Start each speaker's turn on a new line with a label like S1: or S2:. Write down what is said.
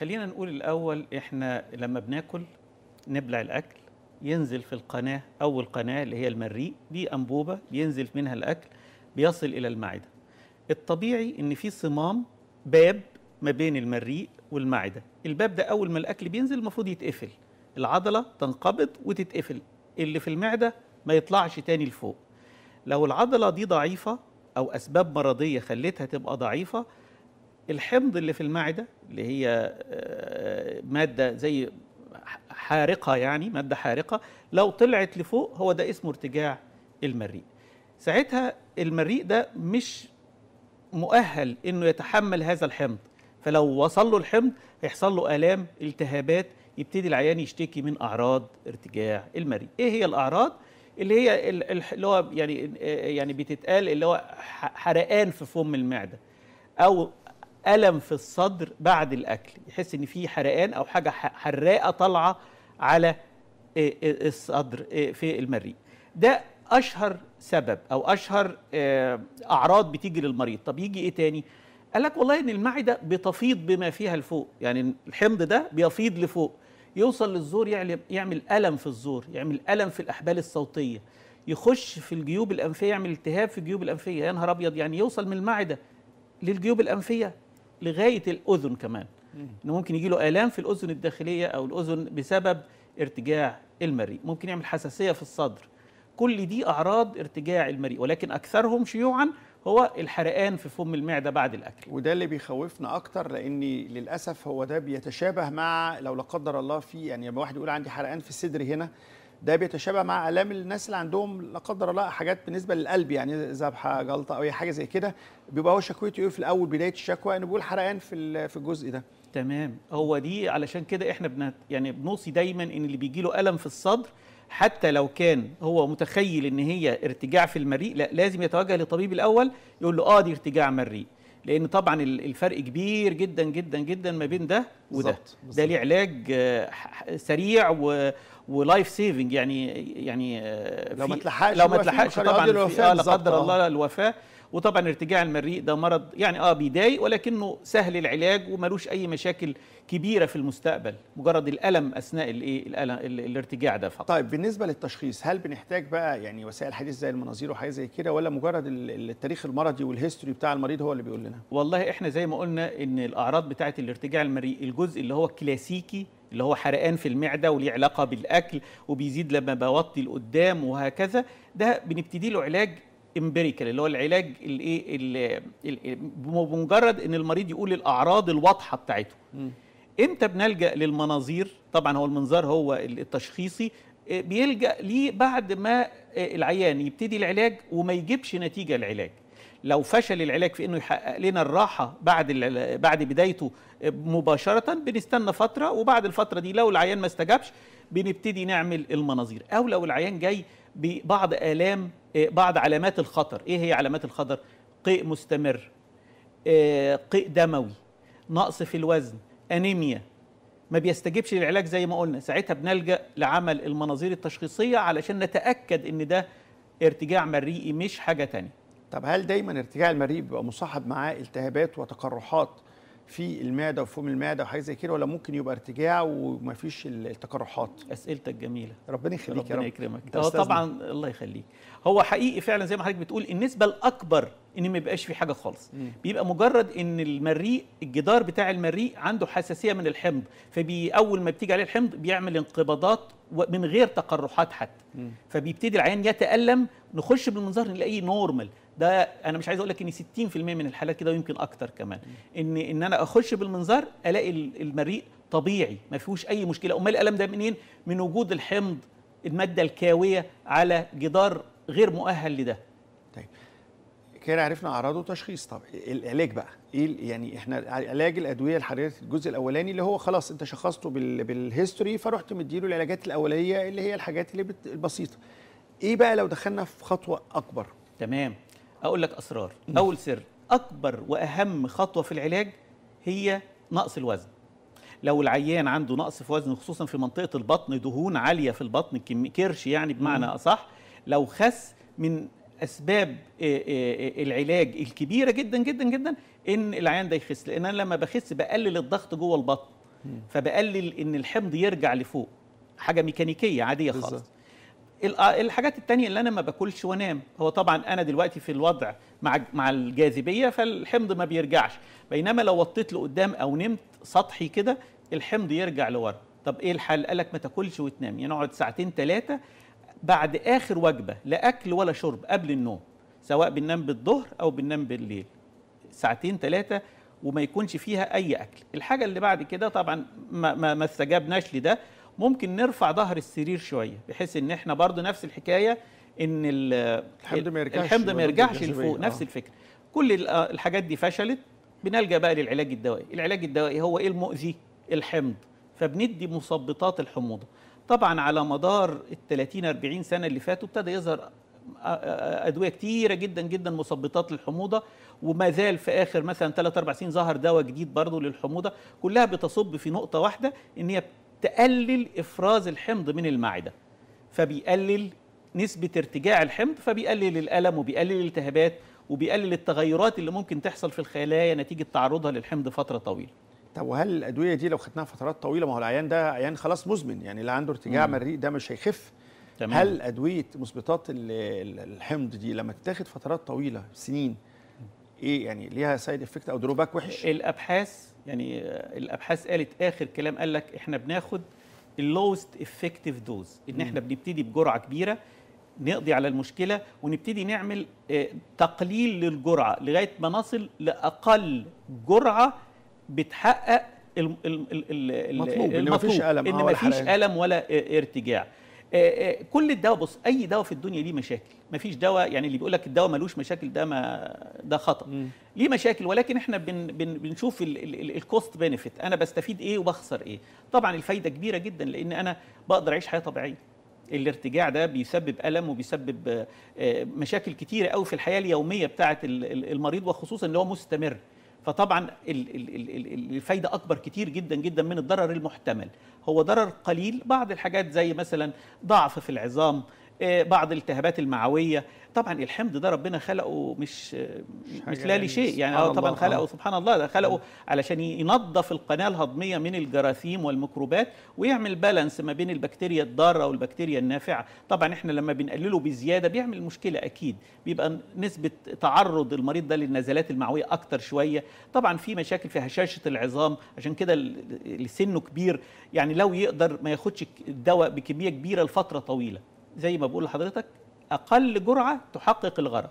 S1: خلينا نقول الأول إحنا لما بناكل نبلع الأكل ينزل في القناة أول قناة اللي هي المريء دي أنبوبة بينزل منها الأكل بيصل إلى المعدة الطبيعي إن في صمام باب ما بين المريء والمعدة الباب ده أول ما الأكل بينزل المفروض يتقفل العضلة تنقبض وتتقفل اللي في المعدة ما يطلعش تاني لفوق لو العضلة دي ضعيفة أو أسباب مرضية خلتها تبقى ضعيفة الحمض اللي في المعدة اللي هي آه، مادة زي حارقة يعني مادة حارقة لو طلعت لفوق هو ده اسمه ارتجاع المريء ساعتها المريء ده مش مؤهل انه يتحمل هذا الحمض فلو وصل له الحمض هيحصل له الام التهابات يبتدي العيان يشتكي من اعراض ارتجاع المريء ايه هي الاعراض اللي هي اللي هو يعني آه، يعني بتتقال اللي هو حرقان في فم المعده او الم في الصدر بعد الاكل يحس ان في حرقان او حاجه حراقه طالعه على آه، آه، الصدر آه، في المريء ده اشهر سبب او اشهر اعراض بتيجي للمريض طب يجي ايه تاني قال لك والله ان المعده بتفيض بما فيها لفوق يعني الحمض ده بيفيض لفوق يوصل للزور يعمل الم في الزور يعمل الم في الاحبال الصوتيه يخش في الجيوب الانفيه يعمل التهاب في الجيوب الانفيه يا نهار ابيض يعني يوصل من المعده للجيوب الانفيه لغايه الاذن كمان انه ممكن يجي له الام في الاذن الداخليه او الاذن بسبب ارتجاع المريء ممكن يعمل حساسيه في الصدر كل دي اعراض ارتجاع المريء ولكن اكثرهم شيوعا هو الحرقان في فم المعده بعد الاكل وده اللي بيخوفنا اكتر لان للاسف هو ده
S2: بيتشابه مع لو لا قدر الله في يعني لما واحد يقول عندي حرقان في الصدر هنا ده بيتشابه مع الام الناس اللي عندهم لا قدر الله حاجات بالنسبه للقلب يعني ذبحه جلطه او اي حاجه زي
S1: كده بيبقى هو شكوته ايه في الاول بدايه الشكوى انه بيقول حرقان في في الجزء ده تمام هو دي علشان كده احنا بن يعني بنوصي دايما ان اللي بيجي له الم في الصدر حتى لو كان هو متخيل ان هي ارتجاع في المريء لا لازم يتوجه للطبيب الاول يقول له اه دي ارتجاع مريء لان طبعا الفرق كبير جدا جدا جدا ما بين ده وده بالزبط. بالزبط. ده ليه علاج آه، سريع و ولايف سيفنج يعني يعني آه، لو ما تلحقش لو ما تلحقش طبعا آه، لا قدر الله الوفاه وطبعا ارتجاع المريء ده مرض يعني اه بيضايق ولكنه سهل العلاج وملوش اي مشاكل كبيره في المستقبل مجرد الالم اثناء الايه الارتجاع ده فقط طيب بالنسبه
S2: للتشخيص هل بنحتاج بقى يعني وسائل حديث زي المناظير وحاجه زي كده ولا مجرد التاريخ المرضي
S1: والهيستوري بتاع المريض هو اللي بيقول لنا والله احنا زي ما قلنا ان الاعراض بتاعه الارتجاع المريء الجزء اللي هو الكلاسيكي اللي هو حرقان في المعده وليه علاقه بالاكل وبيزيد لما بوطي لقدام وهكذا ده بنبتدي له علاج امبيريكال اللي هو العلاج الايه بمجرد ان المريض يقول الاعراض الواضحه بتاعته م. امتى بنلجا للمناظير طبعا هو المنظار هو التشخيصي آه، بيلجا ليه بعد ما آه، العيان يبتدي العلاج وما يجيبش نتيجه العلاج لو فشل العلاج في انه يحقق لنا الراحه بعد بعد بدايته آه، مباشره بنستنى فتره وبعد الفتره دي لو العيان ما استجابش بنبتدي نعمل المناظير او لو العيان جاي ببعض الام إيه، بعض علامات الخطر ايه هي علامات الخطر قيء مستمر إيه، قيء دموي نقص في الوزن انيميا ما بيستجبش للعلاج زي ما قلنا ساعتها بنلجا لعمل المناظير التشخيصيه علشان نتاكد ان ده ارتجاع مريئي مش حاجه تانية طب هل دايما ارتجاع
S2: المريء بيبقى مصاحب معاه التهابات وتقرحات في المعده وفم المعده وحاجه زي كده ولا ممكن يبقى ارتجاع ومفيش التقرحات اسئلتك جميله ربنا يخليك ربنا يكرمك هو طبعا
S1: الله يخليك هو حقيقي فعلا زي ما حضرتك بتقول النسبه الاكبر ان ما يبقاش في حاجه خالص مم. بيبقى مجرد ان المريء الجدار بتاع المريء عنده حساسيه من الحمض فبيأول ما بتيجي عليه الحمض بيعمل انقباضات من غير تقرحات حتى فبيبتدي العيان يتالم نخش بالمنظار نلاقيه نورمال ده انا مش عايز اقول لك ان 60% من الحالات كده ويمكن اكتر كمان ان ان انا اخش بالمنظار الاقي المريء طبيعي ما فيهوش اي مشكله امال الالم ده منين من وجود الحمض الماده الكاويه على جدار غير مؤهل لده طيب كده عرفنا اعراضه
S2: وتشخيص طب العلاج بقى ايه يعني احنا علاج الادويه الحراريه الجزء الاولاني اللي هو خلاص انت شخصته بالهيستوري فرحت مديله العلاجات الاوليه اللي هي الحاجات اللي البسيطه
S1: ايه بقى لو دخلنا في خطوه اكبر تمام اقول لك اسرار اول سر اكبر واهم خطوه في العلاج هي نقص الوزن لو العيان عنده نقص في وزنه خصوصا في منطقه البطن دهون عاليه في البطن كرش يعني بمعنى اصح لو خس من اسباب العلاج الكبيره جدا جدا جدا ان العيان ده يخس لان انا لما بخس بقلل الضغط جوه البطن فبقلل ان الحمض يرجع لفوق حاجه ميكانيكيه عاديه خالص آه، الحاجات التانية اللي انا ما باكلش وانام هو طبعا انا دلوقتي في الوضع مع مع الجاذبيه فالحمض ما بيرجعش بينما لو وطيت لقدام او نمت سطحي كده الحمض يرجع لورا طب ايه الحل قالك ما تاكلش وتنام يعني اقعد ساعتين ثلاثه بعد اخر وجبه لا اكل ولا شرب قبل النوم سواء بننام بالظهر او بننام بالليل ساعتين ثلاثه وما يكونش فيها اي اكل الحاجه اللي بعد كده طبعا ما, ما استجابناش لده ممكن نرفع ظهر السرير شويه بحيث ان احنا برضو نفس الحكايه ان الحمض ما يرجعش الحمض ما يرجعش لفوق نفس آه. الفكره كل آه، الحاجات دي فشلت بنلجا بقى للعلاج الدوائي العلاج الدوائي هو ايه المؤذي الحمض فبندي مثبطات الحموضه طبعا على مدار ال 30 40 سنه اللي فاتوا ابتدى يظهر ادويه كتيره جدا جدا مثبطات للحموضه وما زال في اخر مثلا 3 4 سنين ظهر دواء جديد برضه للحموضه كلها بتصب في نقطه واحده ان هي تقلل افراز الحمض من المعده فبيقلل نسبه ارتجاع الحمض فبيقلل الالم وبيقلل الالتهابات وبيقلل التغيرات اللي ممكن تحصل في الخلايا نتيجه تعرضها للحمض فتره طويله طب وهل الادويه دي لو خدناها
S2: فترات طويله ما هو العيان ده عيان خلاص مزمن يعني اللي عنده ارتجاع مريء ده مش هيخف تمام. هل ادويه مثبطات الحمض دي لما تتاخد فترات طويله سنين
S1: ايه يعني ليها سايد افكت او دروباك وحش الابحاث يعني آه، الابحاث قالت اخر كلام قال لك احنا بناخد اللوست افكتيف دوز ان احنا بنبتدي بجرعه كبيره نقضي على المشكله ونبتدي نعمل آه، تقليل للجرعه لغايه ما نصل لاقل جرعه بتحقق المطلوب, المطلوب ان مفيش الم ان آه، مفيش الم ولا ارتجاع آه، آه، كل الدواء بص اي دواء في الدنيا ليه مشاكل مفيش دواء يعني اللي بيقول لك الدواء ملوش مشاكل ده ما ده خطا مم. ليه مشاكل ولكن احنا بن بن بنشوف الكوست بينفيت انا بستفيد ايه وبخسر ايه طبعا الفايده كبيره جدا لان انا بقدر اعيش حياه طبيعيه الارتجاع ده بيسبب الم وبيسبب آه، مشاكل كتيره قوي في الحياه اليوميه بتاعه المريض وخصوصا ان هو مستمر فطبعا الفايده اكبر كتير جدا جدا من الضرر المحتمل هو ضرر قليل بعض الحاجات زي مثلا ضعف في العظام آه، بعض الالتهابات المعويه طبعا الحمض ده ربنا خلقه مش آه، مش لي شيء يعني اه طبعا خلقه آه. سبحان الله ده خلقه علشان ينظف القناه الهضميه من الجراثيم والميكروبات ويعمل بالانس ما بين البكتيريا الضاره والبكتيريا النافعه طبعا احنا لما بنقلله بزياده بيعمل مشكله اكيد بيبقى نسبه تعرض المريض ده للنزلات المعويه اكتر شويه طبعا في مشاكل في هشاشه العظام عشان كده سنه كبير يعني لو يقدر ما ياخدش الدواء بكميه كبيره لفتره طويله زي ما بقول لحضرتك اقل جرعه تحقق الغرض